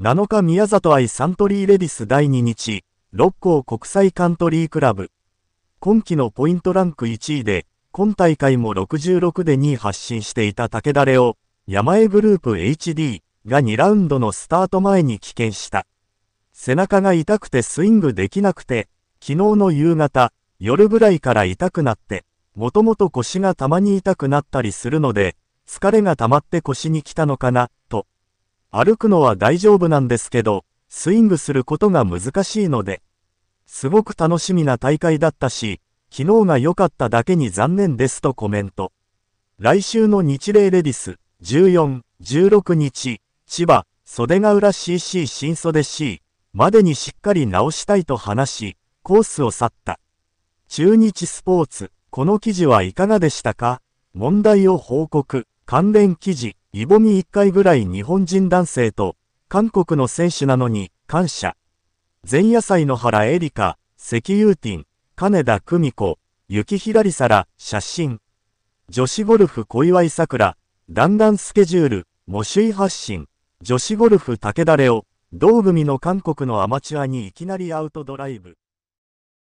7日宮里愛サントリーレディス第2日、六甲国際カントリークラブ。今季のポイントランク1位で、今大会も66で2位発進していた武田レオ、山江グループ HD が2ラウンドのスタート前に棄権した。背中が痛くてスイングできなくて、昨日の夕方、夜ぐらいから痛くなって、もともと腰がたまに痛くなったりするので、疲れが溜まって腰に来たのかな、と、歩くのは大丈夫なんですけど、スイングすることが難しいので、すごく楽しみな大会だったし、昨日が良かっただけに残念ですとコメント。来週の日例レディス、14、16日、千葉、袖ヶ浦 CC 新袖 C までにしっかり直したいと話し、コースを去った。中日スポーツ、この記事はいかがでしたか問題を報告、関連記事。イボミ1回ぐらい日本人男性と、韓国の選手なのに、感謝。前夜祭の原エリカ、関ーティン、金田久美子、雪ひらりさら、写真。女子ゴルフ小祝さくら、弾丸スケジュール、模主発信。女子ゴルフ竹田レオ、同組の韓国のアマチュアにいきなりアウトドライブ。